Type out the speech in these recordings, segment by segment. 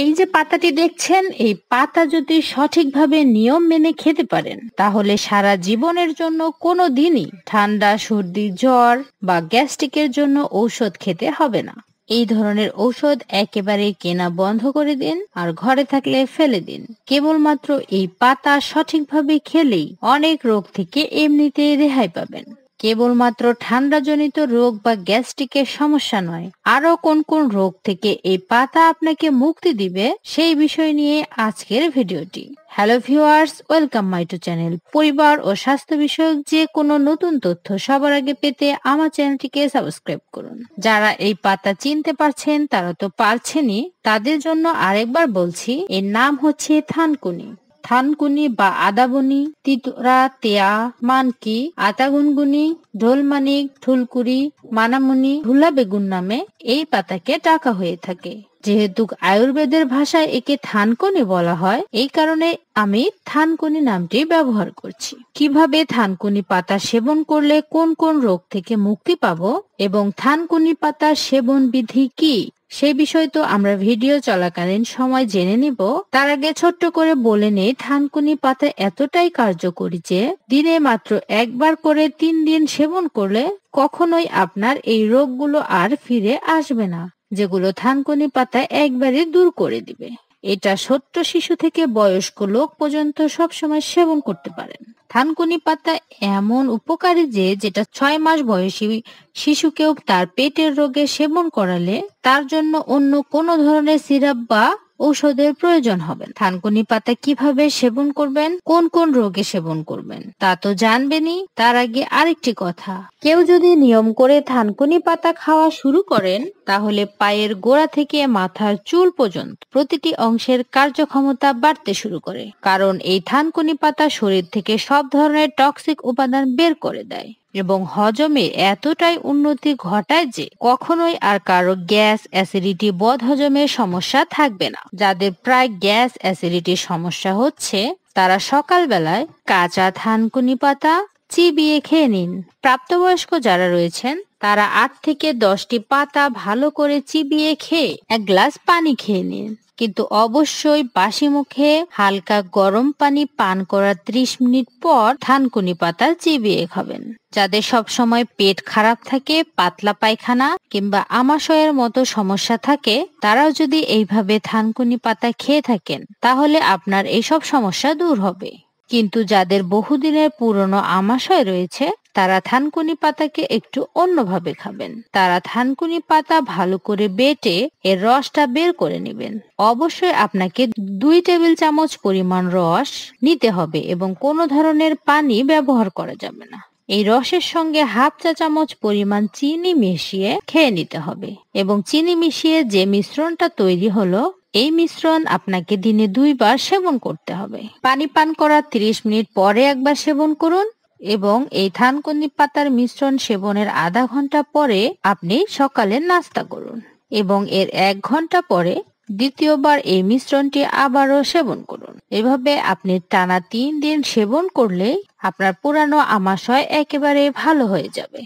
এই যে পাতাটি দেখছেন এই পাতা যদি সঠিকভাবে নিয়ম মেনে খেতে পারেন তাহলে সারা জীবনের জন্য কোনো দিনই ঠান্ডা সর্দি জ্বর বা গ্যাস্ট্রিকের জন্য ঔষধ খেতে হবে না এই ধরনের ঔষধ একেবারে কেনা বন্ধ করে দিন আর ঘরে থাকলে ফেলে দিন কেবলমাত্র এই পাতা সঠিকভাবে খেলেই অনেক রোগ থেকে এমনিতে রেহাই পাবেন কেবলমাত্র ঠান্ডা জনিত রোগ বা গ্যাস্ট্রিকের সমস্যা নয় আরো কোন কোন রোগ থেকে এই পাতা আপনাকে মুক্তি দিবে সেই বিষয় নিয়ে আজকের ভিডিওটি hello viewers welcome my to channel পরিবার ও স্বাস্থ্য বিষয়ক যে কোনো নতুন তথ্য সবার আগে পেতে আমার চ্যানেলটিকে সাবস্ক্রাইব করুন যারা এই পাতা চিনতে পারছেন তারা তো পারছেনই তাদের জন্য আরেকবার বলছি এর নাম হচ্ছে থানকুনি থানকুনি বা আদাবনি তিতরা তেয়া মানকি আতাগুনগুনি ঢোলমানিক ঠুলকুড়ি মানামুনি ধুলা বেগুন নামে এই পাতাকে ডাকা হয়ে থাকে যেহেতু আয়ুর্বেদের ভাষায় একে থানকুনি বলা হয় এই কারণে আমি থানকুনি নামটি ব্যবহার করছি কিভাবে থানকুনি পাতা সেবন করলে কোন কোন রোগ থেকে মুক্তি পাব এবং থানকুনি পাতা সেবন বিধি কি সেই বিষয় তো আমরা ভিডিও চলাকালীন সময় জেনে নিব তার আগে ছোট্ট করে বলে নেই থানকুনি পাতা এতটাই কার্যকরী যে দিনে মাত্র একবার করে তিন দিন সেবন করলে কখনোই আপনার এই রোগগুলো আর ফিরে আসবে না যেগুলো থানকুনি পাতা একবারে দূর করে দিবে এটা ছোট্ট শিশু থেকে বয়স্ক লোক পর্যন্ত সবসময় সেবন করতে পারেন থানকুনি পাতা এমন উপকারী যে যেটা ছয় মাস বয়সী শিশুকেও তার পেটের রোগে সেবন করালে তার জন্য অন্য কোনো ধরনের সিরাপ বা ঔষধের প্রয়োজন হবে থানকুনি পাতা কিভাবে সেবন করবেন কোন কোন রোগে সেবন করবেন তা তো জানবেনই তার আগে আরেকটি কথা কেউ যদি নিয়ম করে থানকুনি পাতা খাওয়া শুরু করেন তাহলে পায়ের গোড়া থেকে মাথার চুল পর্যন্ত প্রতিটি অংশের কার্যক্ষমতা বাড়তে শুরু করে কারণ এই থানকুনি পাতা শরীর থেকে সব ধরনের টক্সিক উপাদান বের করে দেয় এবং হজমে এতটাই উন্নতি ঘটায় যে কখনোই আর কারো গ্যাস অ্যাসিডিটি বদ হজমের সমস্যা থাকবে না যাদের প্রায় গ্যাস অ্যাসিডিটির সমস্যা হচ্ছে তারা সকালবেলায় কাঁচা থানকুনি পাতা চিবিয়ে খেয়ে নিন প্রাপ্তবয়স্ক যারা রয়েছেন তারা আট থেকে দশটি পাতা ভালো করে চিবিয়ে খেয়ে এক গ্লাস পানি খেয়ে নিন কিন্তু অবশ্যই বাসি মুখে হালকা গরম পানি পান করার ত্রিশ মিনিট পর থানকুনি পাতা চিবিয়ে খাবেন যাদের সবসময় পেট খারাপ থাকে পাতলা পায়খানা কিংবা আমাশয়ের মতো সমস্যা থাকে তারাও যদি এইভাবে থানকুনি পাতা খেয়ে থাকেন তাহলে আপনার এইসব সমস্যা দূর হবে কিন্তু যাদের বহুদিনের পুরনো আমাশয় রয়েছে তারা থানকুনি পাতাকে একটু অন্যভাবে খাবেন তারা থানকুনি পাতা ভালো করে বেটে এর রসটা বের করে নেবেন অবশ্যই আপনাকে দুই টেবিল চামচ পরিমাণ রস নিতে হবে এবং কোনো ধরনের পানি ব্যবহার করা যাবে না এই রসের সঙ্গে হাফ চা চামচ পরিমাণ চিনি মিশিয়ে খেয়ে নিতে হবে এবং চিনি মিশিয়ে যে মিশ্রণটা তৈরি হলো এই মিশ্রণ আপনাকে দিনে দুইবার সেবন করতে হবে পানি পান করার ৩০ মিনিট পরে একবার সেবন করুন এবং এই থানকুনি পাতার মিশ্রণ সেবনের আধা ঘন্টা পরে আপনি সকালে নাস্তা করুন এবং এর এক ঘন্টা পরে দ্বিতীয়বার এই মিশ্রণটি আবারও সেবন করুন এভাবে আপনি টানা তিন দিন সেবন করলে আপনার পুরানো আমাশয় একেবারে ভালো হয়ে যাবে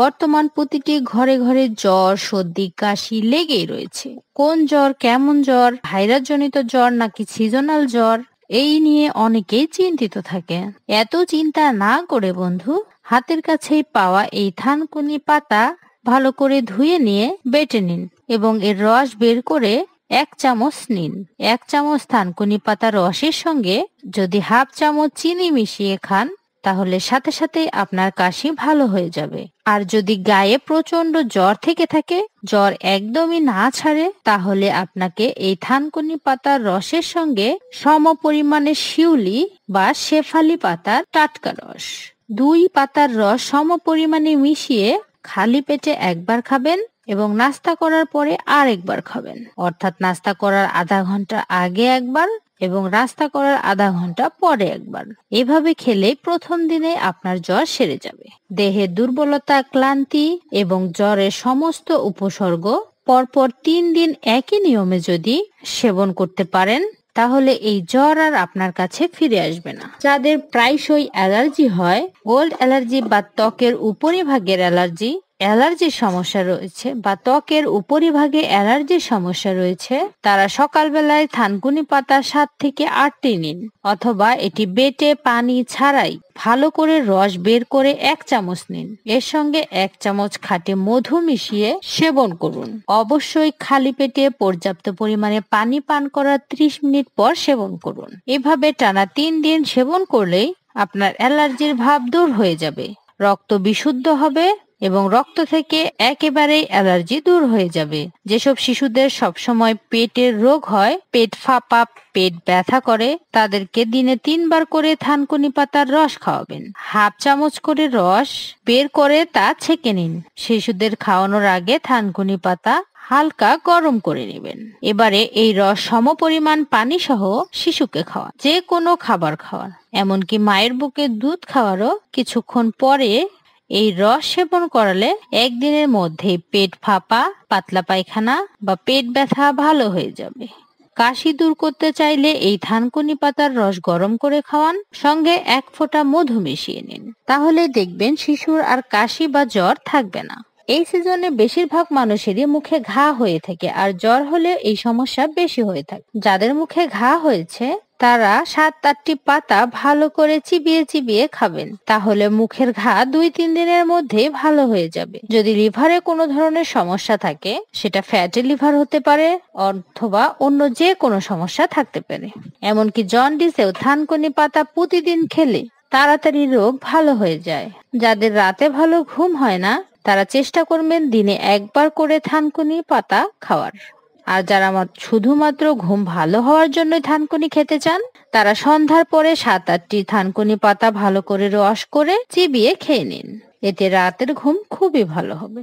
বর্তমান প্রতিটি ঘরে ঘরে জ্বর সর্দি কাশি লেগেই রয়েছে কোন জ্বর কেমন জ্বর ভাইরাসজনিত জ্বর নাকি সিজনাল জ্বর এই নিয়ে অনেকেই চিন্তিত থাকে এত চিন্তা না করে বন্ধু হাতের কাছেই পাওয়া এই থানকুনি পাতা ভালো করে ধুয়ে নিয়ে বেটে নিন এবং এর রস বের করে এক চামচ নিন এক চামচ থানকুনি পাতা রসের সঙ্গে যদি হাফ চামচ চিনি মিশিয়ে খান তাহলে সাথে সাথে আপনার কাশি ভালো হয়ে যাবে আর যদি গায়ে প্রচন্ড জ্বর থেকে থাকে জ্বর একদমই না ছাড়ে তাহলে আপনাকে এই থানকুনি পাতার রসের সঙ্গে সম পরিমাণে শিউলি বা শেফালি পাতার টাটকা রস দুই পাতার রস সম পরিমাণে মিশিয়ে খালি পেটে একবার খাবেন এবং নাস্তা করার পরে আর একবার খাবেন অর্থাৎ নাস্তা করার আধা ঘন্টা আগে একবার এবং রাস্তা করার আধা ঘন্টা পরে একবার এভাবে খেলে প্রথম দিনে আপনার জ্বর সেরে যাবে দেহে দুর্বলতা ক্লান্তি এবং জ্বরের সমস্ত উপসর্গ পরপর তিন দিন একই নিয়মে যদি সেবন করতে পারেন তাহলে এই জ্বর আর আপনার কাছে ফিরে আসবে না যাদের প্রায়শই অ্যালার্জি হয় গোল্ড অ্যালার্জি বা ত্বকের উপরিভাগের অ্যালার্জি অ্যালার্জির সমস্যা রয়েছে বা ত্বকের উপরিভাগে অ্যালার্জির সমস্যা রয়েছে তারা সকালবেলায় থানকুনি পাতা সাত থেকে আটটি নিন অথবা এটি বেটে পানি ছাড়াই ভালো করে রস বের করে এক চামচ নিন এর সঙ্গে এক চামচ খাটে মধু মিশিয়ে সেবন করুন অবশ্যই খালি পেটে পর্যাপ্ত পরিমাণে পানি পান করার ত্রিশ মিনিট পর সেবন করুন এভাবে টানা তিন দিন সেবন করলেই আপনার অ্যালার্জির ভাব দূর হয়ে যাবে রক্ত বিশুদ্ধ হবে এবং রক্ত থেকে একেবারেই অ্যালার্জি দূর হয়ে যাবে যেসব শিশুদের সবসময় পেটের রোগ হয় পেট ফাঁপা পেট ব্যথা করে তাদেরকে দিনে তিনবার করে থানকুনি পাতার রস খাওয়াবেন হাফ চামচ করে রস বের করে তা ছেঁকে নিন শিশুদের খাওয়ানোর আগে থানকুনি পাতা হালকা গরম করে নেবেন এবারে এই রস সম পরিমাণ পানি সহ শিশুকে খাওয়া যে কোনো খাবার খাওয়া এমনকি মায়ের বুকে দুধ খাওয়ারও কিছুক্ষণ পরে এই রস সেবন করালে একদিনের মধ্যে পেট ফাঁপা পাতলা পায়খানা বা পেট ব্যথা ভালো হয়ে যাবে কাশি দূর করতে চাইলে এই থানকুনি পাতার রস গরম করে খাওয়ান সঙ্গে এক ফোঁটা মধু মিশিয়ে নিন তাহলে দেখবেন শিশুর আর কাশি বা জ্বর থাকবে না এই সিজনে বেশিরভাগ মানুষেরই মুখে ঘা হয়ে থাকে আর জ্বর হলে এই সমস্যা বেশি হয়ে থাকে যাদের মুখে ঘা হয়েছে তারা সাত আটটি পাতা ভালো করে চিবিয়ে চিবিয়ে খাবেন তাহলে মুখের ঘা দুই তিন দিনের মধ্যে ভালো হয়ে যাবে যদি লিভারে কোনো ধরনের সমস্যা থাকে সেটা ফ্যাটি লিভার হতে পারে অথবা অন্য যে কোনো সমস্যা থাকতে পারে এমনকি জন্ডিসেও থানকুনি পাতা প্রতিদিন খেলে তাড়াতাড়ি রোগ ভালো হয়ে যায় যাদের রাতে ভালো ঘুম হয় না তারা চেষ্টা করবেন দিনে একবার করে থানকুনি পাতা খাওয়ার আর যারা শুধুমাত্র ঘুম ভালো হওয়ার জন্য থানকুনি খেতে চান তারা সন্ধ্যার পরে সাত আটটি থানকুনি পাতা ভালো করে রস করে চিবিয়ে খেয়ে নিন এতে রাতের ঘুম খুবই ভালো হবে